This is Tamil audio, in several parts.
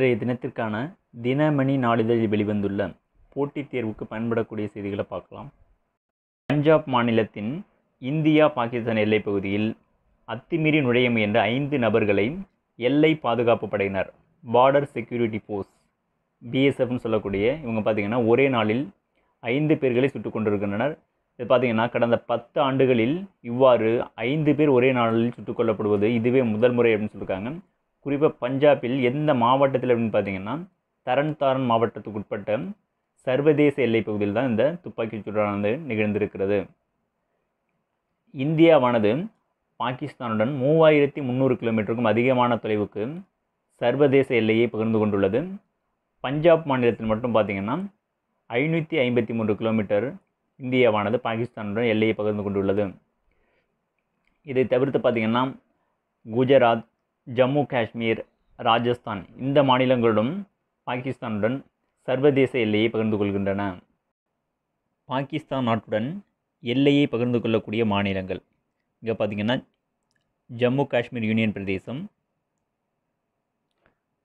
இன்றைய தினத்திற்கான தினமணி நாளிதழில் வெளிவந்துள்ள போட்டித் தேர்வுக்கு பயன்படக்கூடிய செய்திகளை பார்க்கலாம் பஞ்சாப் மாநிலத்தின் இந்தியா பாகிஸ்தான் எல்லைப் பகுதியில் அத்துமீறி நுழைய முயன்ற ஐந்து நபர்களை எல்லை பாதுகாப்பு படையினர் பார்டர் செக்யூரிட்டி போர்ஸ் பிஎஸ்எஃப்னு சொல்லக்கூடிய இவங்க பார்த்திங்கன்னா ஒரே நாளில் ஐந்து பேர்களை சுட்டு கொண்டிருக்கின்றனர் இது பார்த்திங்கன்னா கடந்த பத்து ஆண்டுகளில் இவ்வாறு ஐந்து பேர் ஒரே நாளில் சுட்டுக் கொல்லப்படுவது இதுவே முதல் முறை அப்படின்னு சொல்லியிருக்காங்க குறிப்பாக பஞ்சாபில் எந்த மாவட்டத்தில் அப்படின்னு பார்த்தீங்கன்னா தரன் தாரன் மாவட்டத்துக்கு உட்பட்ட சர்வதேச எல்லைப் பகுதியில் தான் இந்த துப்பாக்கி சூடானது நிகழ்ந்திருக்கிறது இந்தியாவானது பாகிஸ்தானுடன் மூவாயிரத்தி முந்நூறு கிலோமீட்டருக்கும் அதிகமான தொலைவுக்கு சர்வதேச எல்லையை பகிர்ந்து கொண்டுள்ளது பஞ்சாப் மாநிலத்தில் மட்டும் பார்த்திங்கன்னா ஐநூற்றி ஐம்பத்தி மூன்று கிலோமீட்டர் இந்தியாவானது பாகிஸ்தானுடன் எல்லையை பகிர்ந்து கொண்டுள்ளது இதை தவிர்த்து பார்த்திங்கன்னா குஜராத் ஜம்மு காஷ்மீர் ராஜஸ்தான் இந்த மாநிலங்களுடன் பாகிஸ்தானுடன் சர்வதேச எல்லையை பகிர்ந்து கொள்கின்றன பாகிஸ்தான் நாட்டுடன் எல்லையை பகிர்ந்து கொள்ளக்கூடிய மாநிலங்கள் இங்கே பார்த்திங்கன்னா ஜம்மு காஷ்மீர் யூனியன் பிரதேசம்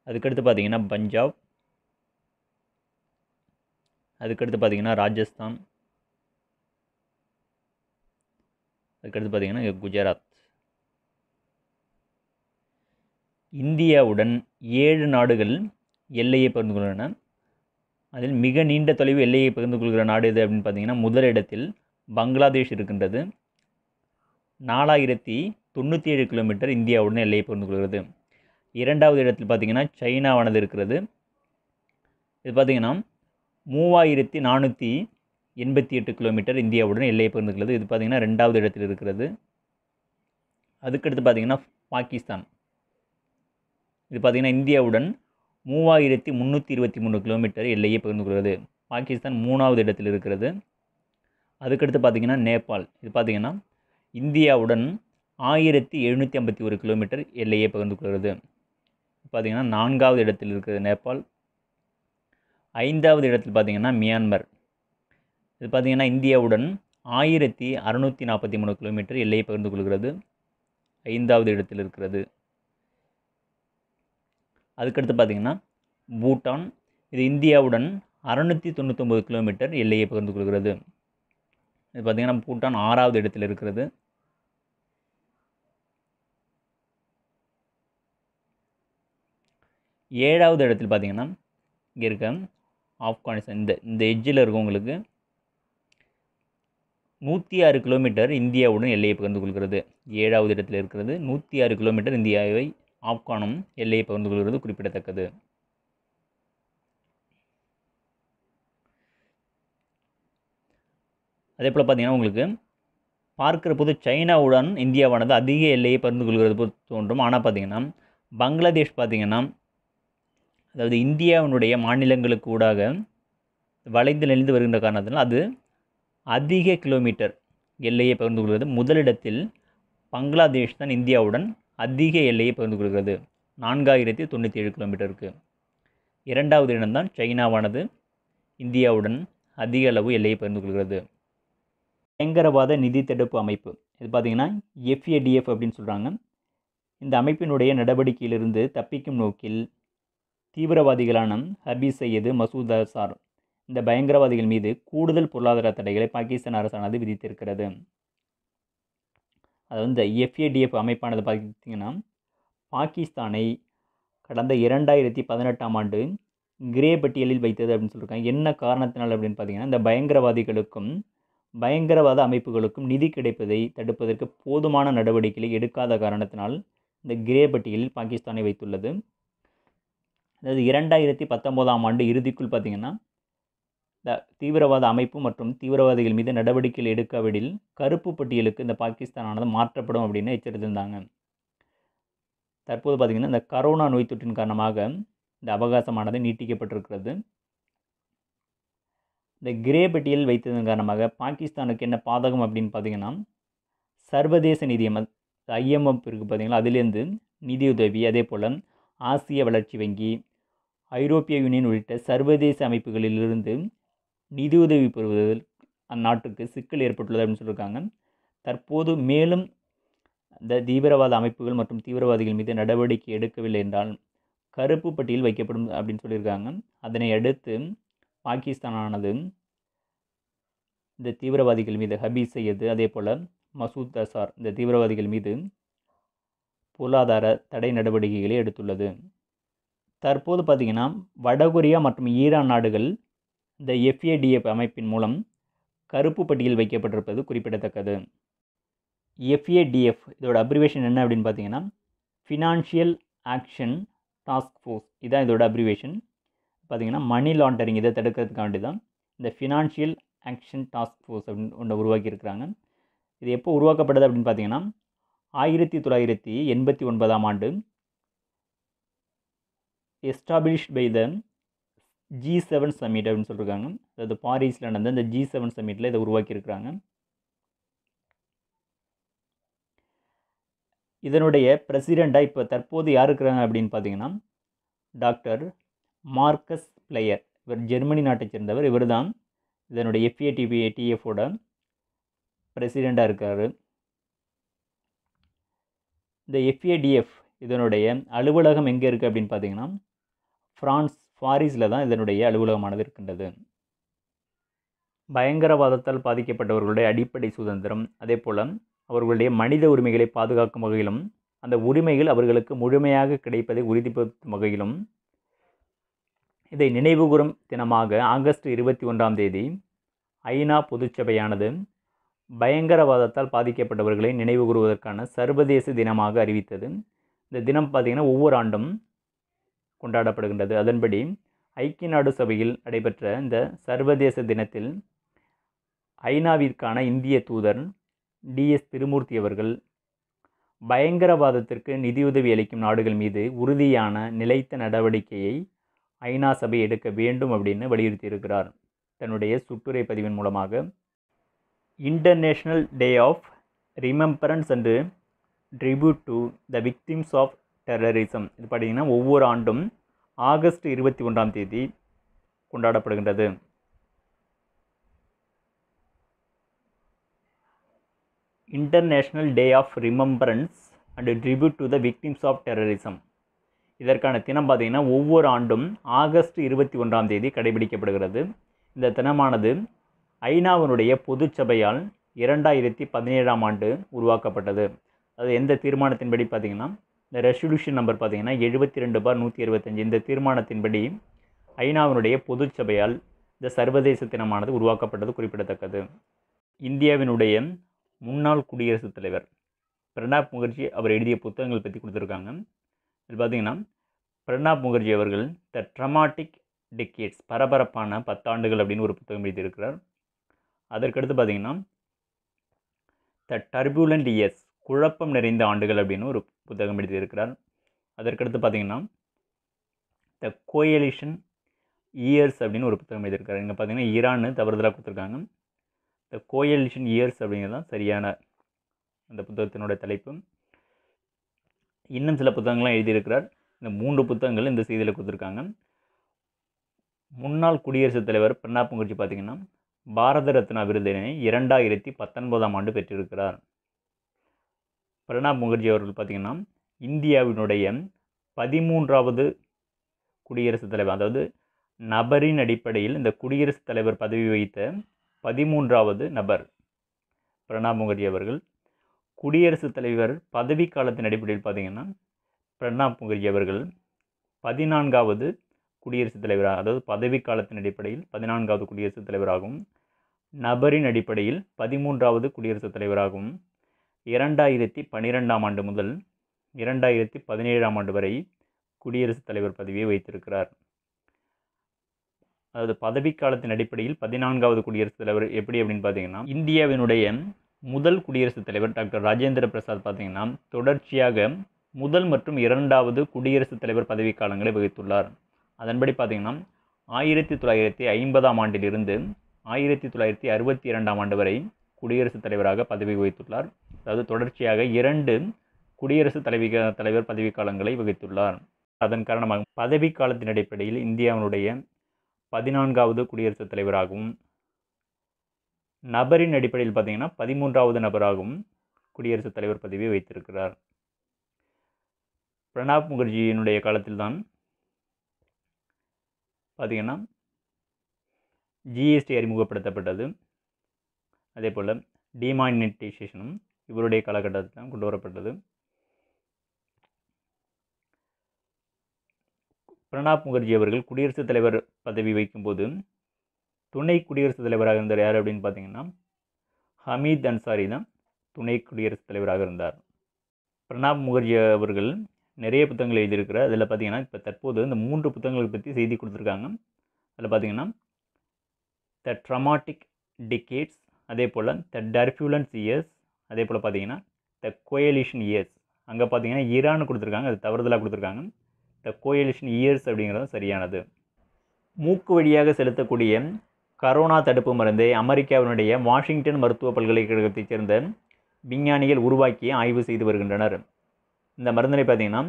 அதுக்கடுத்து பார்த்திங்கன்னா பஞ்சாப் அதுக்கடுத்து பார்த்திங்கன்னா ராஜஸ்தான் அதுக்கடுத்து பார்த்திங்கன்னா குஜராத் இந்தியாவுடன் ஏழு நாடுகள் எல்லையை பகிர்ந்து கொள்கின்றன அதில் மிக நீண்ட தொலைவு எல்லையை பகிர்ந்து கொள்கிற நாடு எது அப்படின்னு பார்த்தீங்கன்னா முதலிடத்தில் பங்களாதேஷ் இருக்கின்றது நாலாயிரத்தி தொண்ணூற்றி ஏழு கிலோமீட்டர் இந்தியாவுடன் எல்லையை பகிர்ந்து கொள்கிறது இரண்டாவது இடத்தில் பார்த்தீங்கன்னா சைனாவானது இருக்கிறது இது பார்த்திங்கன்னா மூவாயிரத்தி நானூற்றி எண்பத்தி எட்டு கிலோமீட்டர் இந்தியாவுடன் எல்லையை பகிர்ந்து கொள்கிறது இது பார்த்திங்கன்னா ரெண்டாவது இடத்தில் இருக்கிறது அதுக்கடுத்து பார்த்திங்கன்னா பாகிஸ்தான் இது பார்த்திங்கன்னா இந்தியாவுடன் மூவாயிரத்தி முந்நூற்றி இருபத்தி மூணு கிலோமீட்டர் எல்லையை பகிர்ந்து கொள்கிறது பாகிஸ்தான் மூணாவது இடத்தில் இருக்கிறது அதுக்கடுத்து பார்த்திங்கன்னா நேபாள் இது பார்த்திங்கன்னா இந்தியாவுடன் ஆயிரத்தி எழுநூற்றி ஐம்பத்தி ஒரு கிலோமீட்டர் எல்லையை பகிர்ந்து கொள்கிறது பார்த்திங்கன்னா நான்காவது இடத்தில் இருக்கிறது நேபாள் ஐந்தாவது இடத்தில் பார்த்திங்கன்னா மியான்மர் இது பார்த்திங்கன்னா இந்தியாவுடன் ஆயிரத்தி அறுநூற்றி நாற்பத்தி மூணு கிலோமீட்டர் எல்லையை பகிர்ந்து கொள்கிறது ஐந்தாவது இடத்தில் இருக்கிறது அதுக்கடுத்து பார்த்திங்கன்னா பூட்டான் இது இந்தியாவுடன் அறநூற்றி தொண்ணூத்தொம்பது கிலோமீட்டர் எல்லையை பகிர்ந்து கொள்கிறது இது பார்த்திங்கன்னா பூட்டான் ஆறாவது இடத்தில் இருக்கிறது ஏழாவது இடத்தில் பார்த்திங்கன்னா இங்கே இருக்க ஆப்கானிஸ்தான் இந்த இந்த எஜ்ஜில் இருக்கவங்களுக்கு நூற்றி ஆறு கிலோமீட்டர் இந்தியாவுடன் எல்லையை பகிர்ந்து கொள்கிறது ஏழாவது இடத்தில் இருக்கிறது நூற்றி ஆறு கிலோமீட்டர் இந்தியாவை ஆப்கானும் எல்லையை பகிர்ந்து கொள்கிறது குறிப்பிடத்தக்கது அதே போல் பார்த்திங்கன்னா உங்களுக்கு பார்க்கிற போது சைனாவுடன் இந்தியாவானது அதிக எல்லையை பகிர்ந்து கொள்கிறது போல் தோன்றும் ஆனால் பார்த்திங்கன்னா பங்களாதேஷ் பார்த்திங்கன்னா அதாவது இந்தியாவினுடைய மாநிலங்களுக்கு ஊடாக வளைந்து நெளிந்து வருகின்ற காரணத்தினால் அது அதிக கிலோமீட்டர் எல்லையை பகிர்ந்து கொள்கிறது முதலிடத்தில் பங்களாதேஷ் தான் இந்தியாவுடன் அதிக எல்லையை பகிர்ந்து கொள்கிறது நான்காயிரத்தி தொண்ணூற்றி ஏழு கிலோமீட்டருக்கு இரண்டாவது இடம்தான் சைனாவானது இந்தியாவுடன் அதிக அளவு எல்லையை பகிர்ந்து கொள்கிறது பயங்கரவாத நிதி தடுப்பு அமைப்பு இது பார்த்திங்கன்னா எஃப்ஏடிஎஃப் அப்படின்னு சொல்கிறாங்க இந்த அமைப்பினுடைய நடவடிக்கையிலிருந்து தப்பிக்கும் நோக்கில் தீவிரவாதிகளான ஹபீஸ் சையது மசூத் அசார் இந்த பயங்கரவாதிகள் மீது கூடுதல் பொருளாதார தடைகளை பாகிஸ்தான் அரசானது விதித்திருக்கிறது அதாவது இந்த எஃப்ஏடிஎஃப் அமைப்பானது பார்த்திங்கன்னா பாகிஸ்தானை கடந்த இரண்டாயிரத்தி பதினெட்டாம் ஆண்டு கிரே பட்டியலில் வைத்தது அப்படின்னு சொல்லியிருக்காங்க என்ன காரணத்தினால் அப்படின்னு பார்த்தீங்கன்னா இந்த பயங்கரவாதிகளுக்கும் பயங்கரவாத அமைப்புகளுக்கும் நிதி கிடைப்பதை தடுப்பதற்கு போதுமான நடவடிக்கைகளை எடுக்காத காரணத்தினால் இந்த கிரே பட்டியலில் பாகிஸ்தானை வைத்துள்ளது அதாவது இரண்டாயிரத்தி பத்தொம்போதாம் ஆண்டு இறுதிக்குள் பார்த்திங்கன்னா தீவிரவாத அமைப்பு மற்றும் தீவிரவாதிகள் மீது நடவடிக்கைகள் எடுக்காவிடில் கருப்பு பட்டியலுக்கு இந்த பாகிஸ்தானானது மாற்றப்படும் அப்படின்னு எச்சரித்திருந்தாங்க தற்போது பார்த்திங்கன்னா இந்த கரோனா நோய் தொற்றின் காரணமாக இந்த அவகாசமானது நீட்டிக்கப்பட்டிருக்கிறது இந்த கிரே பட்டியல் வைத்ததன் காரணமாக பாகிஸ்தானுக்கு என்ன பாதகம் அப்படின்னு பார்த்திங்கன்னா சர்வதேச நிதியம் ஐஎம்எஃப் இருக்குது பார்த்திங்கன்னா அதிலேருந்து நிதியுதவி அதே போல் ஆசிய வளர்ச்சி வங்கி ஐரோப்பிய யூனியன் உள்ளிட்ட சர்வதேச அமைப்புகளிலிருந்து நிதியுதவி பெறுவதில் அந்நாட்டுக்கு சிக்கல் ஏற்பட்டுள்ளது அப்படின்னு சொல்லியிருக்காங்க தற்போது மேலும் இந்த தீவிரவாத அமைப்புகள் மற்றும் தீவிரவாதிகள் மீது நடவடிக்கை எடுக்கவில்லை என்றால் கருப்பு பட்டியல் வைக்கப்படும் அப்படின்னு சொல்லியிருக்காங்க அதனை அடுத்து பாகிஸ்தானானது இந்த தீவிரவாதிகள் மீது ஹபீஸ் செய்யது அதே போல் மசூத் அசார் இந்த தீவிரவாதிகள் மீது பொருளாதார தடை நடவடிக்கைகளை எடுத்துள்ளது தற்போது பார்த்திங்கன்னா வடகொரியா மற்றும் ஈரான் நாடுகள் இந்த எஃப்ஏடிஏ அமைப்பின் மூலம் கருப்பு பட்டியல் வைக்கப்பட்டிருப்பது குறிப்பிடத்தக்கது எஃப்ஏடிஎஃப் இதோட அப்ரிவேஷன் என்ன அப்படின்னு பார்த்தீங்கன்னா ஃபினான்ஷியல் ஆக்ஷன் டாஸ்க் ஃபோர்ஸ் இதுதான் இதோட அப்ரிவேஷன் பார்த்திங்கன்னா மணி லாண்டரிங் இதை தடுக்கிறதுக்கு வேண்டி தான் இந்த ஃபினான்ஷியல் ஆக்ஷன் டாஸ்க் ஃபோர்ஸ் அப்படின்னு ஒன்று உருவாக்கியிருக்கிறாங்க இது எப்போ உருவாக்கப்பட்டது அப்படின்னு பார்த்தீங்கன்னா ஆயிரத்தி தொள்ளாயிரத்தி எண்பத்தி ஒன்பதாம் ஆண்டு established by the G seven summit அப்படின்னு சொல்லியிருக்காங்க அதாவது பாரிஸில் நடந்த இந்த ஜி செவன் சமிட்டில் இதை உருவாக்கியிருக்கிறாங்க இதனுடைய பிரசிடெண்ட்டாக இப்போ தற்போது யார் இருக்கிறாங்க அப்படின்னு பார்த்தீங்கன்னா டாக்டர் மார்க்கஸ் பிளேயர் இவர் ஜெர்மனி நாட்டை சேர்ந்தவர் இவர் தான் இதனுடைய எஃப்ஏடிபி டிஎஃபோட பிரசிடெண்ட்டாக இருக்கார் இந்த எஃப்ஏடிஎஃப் இதனுடைய அலுவலகம் எங்கே இருக்குது அப்படின்னு பார்த்தீங்கன்னா ஃப்ரான்ஸ் ஃபாரிஸில் தான் இதனுடைய அலுவலகமானது இருக்கின்றது பயங்கரவாதத்தால் பாதிக்கப்பட்டவர்களுடைய அடிப்படை சுதந்திரம் அதே போல் அவர்களுடைய மனித உரிமைகளை பாதுகாக்கும் வகையிலும் அந்த உரிமைகள் அவர்களுக்கு முழுமையாக கிடைப்பதை உறுதிப்படுத்தும் வகையிலும் இதை நினைவுகூறும் தினமாக ஆகஸ்ட் இருபத்தி ஒன்றாம் தேதி ஐநா பொதுச்சபையானது பயங்கரவாதத்தால் பாதிக்கப்பட்டவர்களை நினைவு சர்வதேச தினமாக அறிவித்தது இந்த தினம் பார்த்திங்கன்னா ஒவ்வொரு ஆண்டும் கொண்டாடப்படுகின்றது அதன்படி ஐக்கிய நாடு சபையில் நடைபெற்ற இந்த சர்வதேச தினத்தில் ஐநாவிற்கான இந்திய தூதர் டிஎஸ் திருமூர்த்தி அவர்கள் பயங்கரவாதத்திற்கு நிதியுதவி அளிக்கும் நாடுகள் மீது உறுதியான நிலைத்த நடவடிக்கையை ஐநா சபை எடுக்க வேண்டும் அப்படின்னு வலியுறுத்தியிருக்கிறார் தன்னுடைய சுற்றுரை பதிவின் மூலமாக international day of remembrance and tribute to the victims of terrorism இது பார்த்திங்கன்னா ஒவ்வொரு ஆண்டும் ஆகஸ்ட் இருபத்தி ஒன்றாம் தேதி கொண்டாடப்படுகின்றது international day of remembrance and tribute to the victims of terrorism இதற்கான தினம் பார்த்திங்கன்னா ஒவ்வொரு ஆண்டும் ஆகஸ்ட் இருபத்தி ஒன்றாம் தேதி கடைபிடிக்கப்படுகிறது இந்த தினமானது ஐநாவினுடைய பொதுச்சபையால் இரண்டாயிரத்தி பதினேழாம் ஆண்டு உருவாக்கப்பட்டது அது எந்த தீர்மானத்தின்படி பார்த்திங்கன்னா இந்த ரெசல்யூஷன் நம்பர் பார்த்திங்கன்னா எழுபத்தி ரெண்டு பார் நூற்றி இருபத்தஞ்சி இந்த தீர்மானத்தின்படி ஐநாவினுடைய பொதுச்சபையால் இந்த சர்வதேச தினமானது உருவாக்கப்பட்டது குறிப்பிடத்தக்கது இந்தியாவினுடைய முன்னாள் குடியரசுத் தலைவர் பிரணாப் முகர்ஜி அவர் எழுதிய புத்தகங்கள் பற்றி கொடுத்துருக்காங்க இதில் பார்த்திங்கன்னா பிரணாப் முகர்ஜி அவர்கள் த ட்ரமாட்டிக் டிக்கேட்ஸ் பரபரப்பான பத்தாண்டுகள் அப்படின்னு ஒரு புத்தகம் எழுதியிருக்கிறார் அதற்கடுத்து பார்த்திங்கன்னா த டர்புலண்ட் இயர்ஸ் குழப்பம் நிறைந்த ஆண்டுகள் அப்படின்னு ஒரு புத்தகம் எழுதியிருக்கிறார் அதற்கடுத்து பார்த்தீங்கன்னா த கோயலிஷன் இயர்ஸ் அப்படின்னு ஒரு புத்தகம் எழுதியிருக்காரு இங்கே பார்த்தீங்கன்னா ஈரான்னு தவறுதலாக கொடுத்துருக்காங்க த கோயலிஷன் இயர்ஸ் அப்படிங்கிறது தான் சரியான அந்த புத்தகத்தினுடைய தலைப்பு இன்னும் சில புத்தகங்கள்லாம் எழுதியிருக்கிறார் இந்த மூன்று புத்தகங்கள் இந்த செய்தியில் கொடுத்துருக்காங்க முன்னாள் குடியரசுத் தலைவர் பிரணாப் முகர்ஜி பார்த்திங்கன்னா பாரத ரத்னா விருதினை இரண்டாயிரத்தி பத்தொன்பதாம் ஆண்டு பெற்றிருக்கிறார் பிரணாப் முகர்ஜி அவர்கள் பார்த்திங்கன்னா இந்தியாவினுடைய பதிமூன்றாவது குடியரசுத் தலைவர் அதாவது நபரின் அடிப்படையில் இந்த குடியரசுத் தலைவர் பதவி வகித்த பதிமூன்றாவது நபர் பிரணாப் முகர்ஜி அவர்கள் குடியரசுத் தலைவர் பதவி காலத்தின் அடிப்படையில் பார்த்திங்கன்னா பிரணாப் முகர்ஜி அவர்கள் பதினான்காவது குடியரசுத் தலைவராக அதாவது பதவி காலத்தின் அடிப்படையில் பதினான்காவது குடியரசுத் தலைவராகவும் நபரின் அடிப்படையில் பதிமூன்றாவது குடியரசுத் தலைவராகவும் இரண்டாயிரத்தி பன்னிரெண்டாம் ஆண்டு முதல் இரண்டாயிரத்தி பதினேழாம் ஆண்டு வரை குடியரசுத் தலைவர் பதவியை வைத்திருக்கிறார் அதாவது பதவிக்காலத்தின் அடிப்படையில் பதினான்காவது குடியரசுத் தலைவர் எப்படி அப்படின்னு பார்த்தீங்கன்னா இந்தியாவினுடைய முதல் குடியரசுத் தலைவர் டாக்டர் ராஜேந்திர பிரசாத் பார்த்திங்கன்னா தொடர்ச்சியாக முதல் மற்றும் இரண்டாவது குடியரசுத் தலைவர் பதவிக்காலங்களை வகித்துள்ளார் அதன்படி பார்த்திங்கன்னா ஆயிரத்தி தொள்ளாயிரத்தி ஐம்பதாம் ஆண்டிலிருந்து ஆயிரத்தி தொள்ளாயிரத்தி அறுபத்தி இரண்டாம் ஆண்டு வரை குடியரசுத் தலைவராக பதவி வகித்துள்ளார் அதாவது தொடர்ச்சியாக இரண்டு குடியரசுத் தலைவி தலைவர் பதவிக்காலங்களை வகித்துள்ளார் அதன் காரணமாக பதவிக்காலத்தின் காலத்தின் அடிப்படையில் இந்தியாவினுடைய பதினான்காவது குடியரசுத் தலைவராகவும் நபரின் அடிப்படையில் பார்த்திங்கன்னா பதிமூன்றாவது நபராகவும் குடியரசுத் தலைவர் பதவியை வைத்திருக்கிறார் பிரணாப் முகர்ஜியினுடைய காலத்தில் தான் பார்த்திங்கன்னா ஜிஎஸ்டி அறிமுகப்படுத்தப்பட்டது அதே போல் டிமானிட்டைசேஷனும் இவருடைய காலகட்டத்தில் தான் கொண்டு வரப்பட்டது பிரணாப் முகர்ஜி அவர்கள் குடியரசுத் தலைவர் பதவி வைக்கும்போது துணை குடியரசுத் தலைவராக இருந்தார் யார் அப்படின்னு பார்த்தீங்கன்னா ஹமீத் அன்சாரி தான் துணை குடியரசுத் தலைவராக இருந்தார் பிரணாப் முகர்ஜி அவர்கள் நிறைய புத்தகங்கள் எழுதியிருக்கிறார் அதில் பார்த்தீங்கன்னா இப்போ தற்போது இந்த மூன்று புத்தகங்களை பற்றி செய்தி கொடுத்துருக்காங்க அதில் பார்த்தீங்கன்னா த ட்ரமாட்டிக் டிகேட்ஸ் அதே போல் த டர்ஃபியூலன்ஸ் இயர்ஸ் அதே போல் பார்த்தீங்கன்னா த கோயலிஷன் இயர்ஸ் அங்கே பார்த்தீங்கன்னா ஈரான்னு கொடுத்துருக்காங்க அது தவறுதலாக கொடுத்துருக்காங்க த கோயலிஷன் இயர்ஸ் அப்படிங்கிறது சரியானது மூக்கு வழியாக செலுத்தக்கூடிய கரோனா தடுப்பு மருந்தை அமெரிக்காவினுடைய வாஷிங்டன் மருத்துவ பல்கலைக்கழகத்தைச் சேர்ந்த விஞ்ஞானிகள் உருவாக்கி ஆய்வு செய்து வருகின்றனர் இந்த மருந்தினை பார்த்திங்கன்னா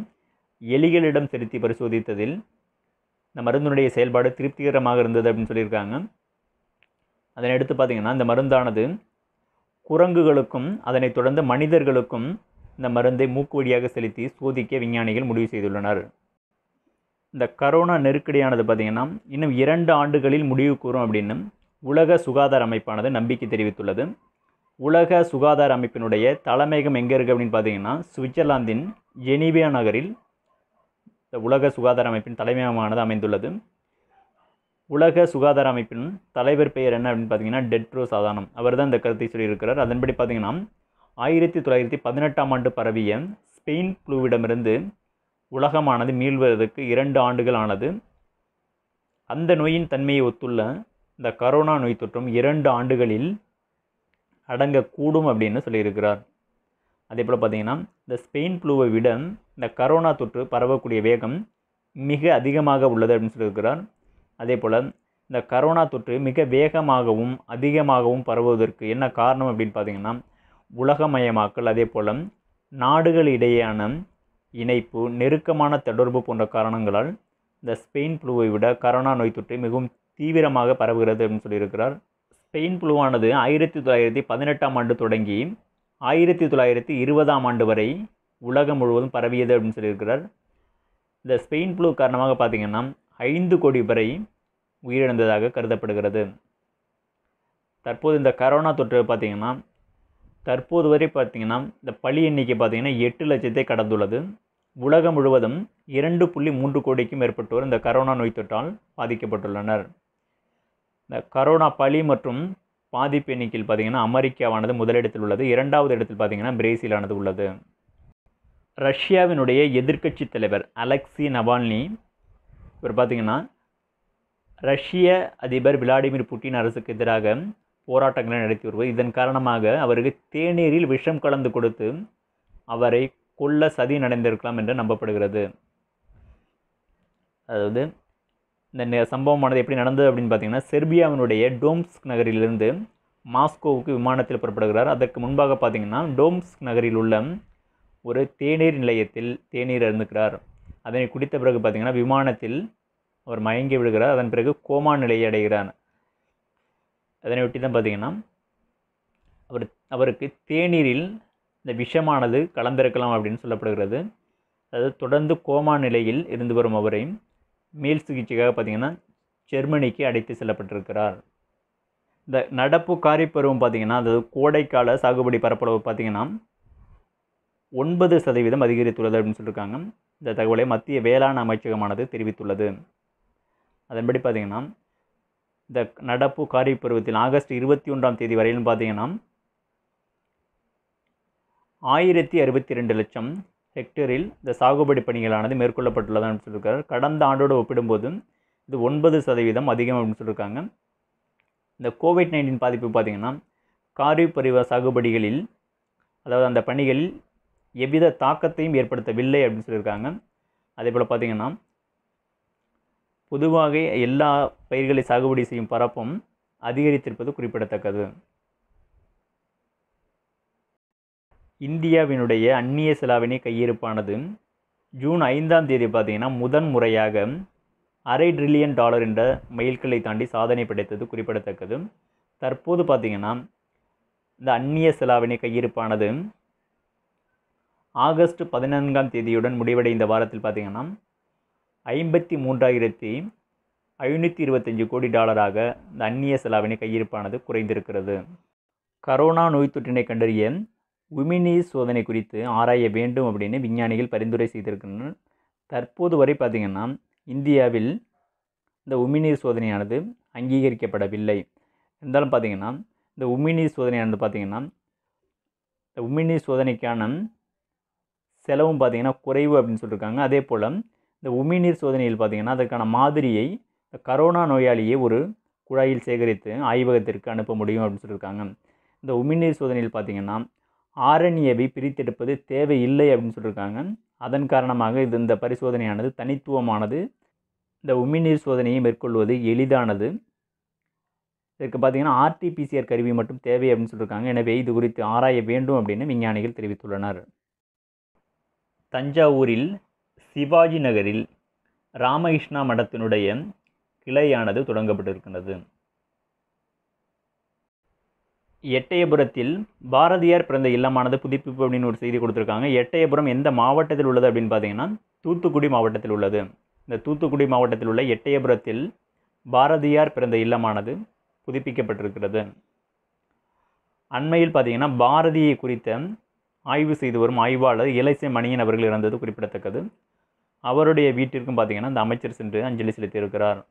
எலிகளிடம் செலுத்தி பரிசோதித்ததில் இந்த மருந்தினுடைய செயல்பாடு திருப்திகரமாக இருந்தது அப்படின்னு சொல்லியிருக்காங்க அதனை எடுத்து பார்த்திங்கன்னா இந்த மருந்தானது குரங்குகளுக்கும் அதனைத் தொடர்ந்து மனிதர்களுக்கும் இந்த மருந்தை மூக்கு வழியாக செலுத்தி சோதிக்க விஞ்ஞானிகள் முடிவு செய்துள்ளனர் இந்த கரோனா நெருக்கடியானது பார்த்திங்கன்னா இன்னும் இரண்டு ஆண்டுகளில் முடிவு கூறும் அப்படின்னு உலக சுகாதார அமைப்பானது நம்பிக்கை தெரிவித்துள்ளது உலக சுகாதார அமைப்பினுடைய தலைமையகம் எங்கே இருக்குது அப்படின்னு பார்த்தீங்கன்னா சுவிட்சர்லாந்தின் ஜெனீவியா நகரில் இந்த உலக சுகாதார அமைப்பின் தலைமையகமானது அமைந்துள்ளது உலக சுகாதார அமைப்பின் தலைவர் பெயர் என்ன அப்படின்னு பார்த்தீங்கன்னா டெட்ரோ சாதாரணம் அவர் தான் இந்த கருத்தை சொல்லியிருக்கிறார் அதன்படி பார்த்தீங்கன்னா ஆயிரத்தி தொள்ளாயிரத்தி பதினெட்டாம் ஆண்டு பரவிய ஸ்பெயின் புழுவிடமிருந்து உலகமானது மீள்வதற்கு இரண்டு ஆண்டுகள் ஆனது அந்த நோயின் தன்மையை ஒத்துள்ள இந்த கரோனா நோய் தொற்றும் இரண்டு ஆண்டுகளில் அடங்கக்கூடும் அப்படின்னு சொல்லியிருக்கிறார் அதே போல் பார்த்தீங்கன்னா இந்த ஸ்பெயின் புழுவை விட இந்த கரோனா தொற்று பரவக்கூடிய வேகம் மிக அதிகமாக உள்ளது அப்படின்னு சொல்லியிருக்கிறார் அதே போல் இந்த கரோனா தொற்று மிக வேகமாகவும் அதிகமாகவும் பரவுவதற்கு என்ன காரணம் அப்படின்னு பார்த்திங்கன்னா உலகமயமாக்கல் அதே போல் நாடுகளிடையேயான இணைப்பு நெருக்கமான தொடர்பு போன்ற காரணங்களால் இந்த ஸ்பெயின் புழுவை விட கரோனா நோய் தொற்று மிகவும் தீவிரமாக பரவுகிறது அப்படின்னு சொல்லியிருக்கிறார் ஸ்பெயின் புழுவானது ஆயிரத்தி தொள்ளாயிரத்தி பதினெட்டாம் ஆண்டு தொடங்கி ஆயிரத்தி தொள்ளாயிரத்தி இருபதாம் ஆண்டு வரை உலகம் முழுவதும் பரவியது அப்படின்னு சொல்லியிருக்கிறார் இந்த ஸ்பெயின் புழு காரணமாக பார்த்திங்கன்னா ஐந்து கோடி வரை உயிரிழந்ததாக கருதப்படுகிறது தற்போது இந்த கரோனா தொற்று பார்த்திங்கன்னா தற்போது வரை பார்த்திங்கன்னா இந்த பழி எண்ணிக்கை பார்த்திங்கன்னா எட்டு லட்சத்தை கடந்துள்ளது உலகம் முழுவதும் இரண்டு புள்ளி மூன்று கோடிக்கும் மேற்பட்டோர் இந்த கரோனா நோய் தொற்றால் பாதிக்கப்பட்டுள்ளனர் இந்த கரோனா பழி மற்றும் பாதிப்பு எண்ணிக்கையில் பார்த்திங்கன்னா அமெரிக்காவானது முதலிடத்தில் உள்ளது இரண்டாவது இடத்தில் பார்த்திங்கன்னா பிரேசிலானது உள்ளது ரஷ்யாவினுடைய எதிர்க்கட்சி தலைவர் அலெக்சி நவால்னி இவர் பார்த்திங்கன்னா ரஷ்ய அதிபர் விளாடிமிர் புட்டின் அரசுக்கு எதிராக போராட்டங்களை நடத்தி வருவது இதன் காரணமாக அவருக்கு தேநீரில் விஷம் கலந்து கொடுத்து அவரை கொல்ல சதி நடந்திருக்கலாம் என்று நம்பப்படுகிறது அதாவது இந்த சம்பவமானது எப்படி நடந்தது அப்படின்னு பார்த்தீங்கன்னா செர்பியாவினுடைய டோம்ஸ்க் நகரிலிருந்து மாஸ்கோவுக்கு விமானத்தில் புறப்படுகிறார் அதற்கு முன்பாக பார்த்தீங்கன்னா டோம்ஸ்க் நகரில் உள்ள ஒரு தேநீர் நிலையத்தில் தேநீர் இருந்துக்கிறார் அதனை குடித்த பிறகு பார்த்திங்கன்னா விமானத்தில் அவர் மயங்கி விடுகிறார் அதன் பிறகு கோமா நிலையை அடைகிறார் அதனை ஒட்டி தான் பார்த்திங்கன்னா அவர் அவருக்கு தேநீரில் இந்த விஷமானது கலந்திருக்கலாம் அப்படின்னு சொல்லப்படுகிறது அதாவது தொடர்ந்து கோமா நிலையில் இருந்து வரும் அவரை மேல் சிகிச்சைக்காக பார்த்திங்கன்னா ஜெர்மனிக்கு அடைத்து செல்லப்பட்டிருக்கிறார் இந்த நடப்பு காரிப்பருவம் பார்த்திங்கன்னா அதாவது கோடைக்கால சாகுபடி பரப்பளவு பார்த்திங்கன்னா ஒன்பது சதவீதம் அதிகரித்துள்ளது அப்படின்னு சொல்லியிருக்காங்க இந்த தகவலை மத்திய வேளாண் அமைச்சகமானது தெரிவித்துள்ளது அதன்படி பார்த்திங்கன்னா இந்த நடப்பு காரிப் பருவத்தில் ஆகஸ்ட் இருபத்தி ஒன்றாம் தேதி வரையிலும் பார்த்திங்கன்னா ஆயிரத்தி அறுபத்தி ரெண்டு லட்சம் ஹெக்டேரில் இந்த சாகுபடி பணிகளானது அப்படின்னு சொல்லியிருக்காரு கடந்த ஆண்டோடு ஒப்பிடும்போது இது ஒன்பது சதவீதம் அதிகம் அப்படின்னு சொல்லியிருக்காங்க இந்த கோவிட் நைன்டீன் பாதிப்பு பார்த்திங்கன்னா காரிப் பருவ சாகுபடிகளில் அதாவது அந்த பணிகளில் எவ்வித தாக்கத்தையும் ஏற்படுத்தவில்லை அப்படின்னு சொல்லியிருக்காங்க அதே போல் பார்த்திங்கன்னா பொதுவாக எல்லா பயிர்களை சாகுபடி செய்யும் பரப்பும் அதிகரித்திருப்பது குறிப்பிடத்தக்கது இந்தியாவினுடைய அந்நிய செலாவணி கையிருப்பானது ஜூன் ஐந்தாம் தேதி பார்த்திங்கன்னா முதன் முறையாக அரை ட்ரில்லியன் டாலர் என்ற மைல்களை தாண்டி சாதனை படைத்தது குறிப்பிடத்தக்கது தற்போது பார்த்திங்கன்னா இந்த அந்நிய செலாவணி கையிருப்பானது ஆகஸ்ட் பதினான்காம் தேதியுடன் முடிவடைந்த வாரத்தில் பார்த்திங்கன்னா ஐம்பத்தி மூன்றாயிரத்தி ஐநூற்றி இருபத்தஞ்சி கோடி டாலராக இந்த அந்நிய செலாவணி கையிருப்பானது குறைந்திருக்கிறது கரோனா நோய் தொற்றினை கண்டறிய உமினி சோதனை குறித்து ஆராய வேண்டும் அப்படின்னு விஞ்ஞானிகள் பரிந்துரை செய்திருக்கின்றனர் தற்போது வரை பார்த்திங்கன்னா இந்தியாவில் இந்த உமிநீர் சோதனையானது அங்கீகரிக்கப்படவில்லை இருந்தாலும் பார்த்திங்கன்னா இந்த உமிநீர் சோதனையானது பார்த்திங்கன்னா இந்த உமிநீர் சோதனைக்கான செலவும் பார்த்திங்கன்னா குறைவு அப்படின்னு சொல்லியிருக்காங்க அதே போல் இந்த உமிநீர் சோதனையில் பார்த்திங்கன்னா அதற்கான மாதிரியை கரோனா நோயாளியை ஒரு குழாயில் சேகரித்து ஆய்வகத்திற்கு அனுப்ப முடியும் அப்படின்னு சொல்லியிருக்காங்க இந்த உமிநீர் சோதனையில் பார்த்திங்கன்னா ஆரண்யவை பிரித்தெடுப்பது தேவையில்லை அப்படின்னு சொல்லியிருக்காங்க அதன் காரணமாக இது இந்த பரிசோதனையானது தனித்துவமானது இந்த உமிநீர் சோதனையை மேற்கொள்வது எளிதானது இதற்கு பார்த்திங்கன்னா ஆர்டிபிசிஆர் கருவி மட்டும் தேவை அப்படின்னு சொல்லியிருக்காங்க எனவே இது குறித்து ஆராய வேண்டும் அப்படின்னு விஞ்ஞானிகள் தெரிவித்துள்ளனர் தஞ்சாவூரில் சிவாஜி நகரில் ராமகிருஷ்ணா மடத்தினுடைய கிளையானது தொடங்கப்பட்டிருக்கின்றது எட்டயபுரத்தில் பாரதியார் பிறந்த இல்லமானது புதுப்பிப்பு அப்படின்னு ஒரு செய்தி கொடுத்துருக்காங்க எட்டயபுரம் எந்த மாவட்டத்தில் உள்ளது அப்படின்னு பார்த்தீங்கன்னா தூத்துக்குடி மாவட்டத்தில் உள்ளது இந்த தூத்துக்குடி மாவட்டத்தில் உள்ள எட்டயபுரத்தில் பாரதியார் பிறந்த இல்லமானது புதுப்பிக்கப்பட்டிருக்கிறது அண்மையில் பார்த்தீங்கன்னா பாரதியை குறித்த ஆய்வு செய்து வரும் ஆய்வாளர் இலைசை மணியன் அவர்கள் இறந்தது குறிப்பிடத்தக்கது அவருடைய வீட்டிற்கும் பார்த்திங்கன்னா அந்த அமைச்சர் சென்று அஞ்சலி செலுத்தியிருக்கிறார்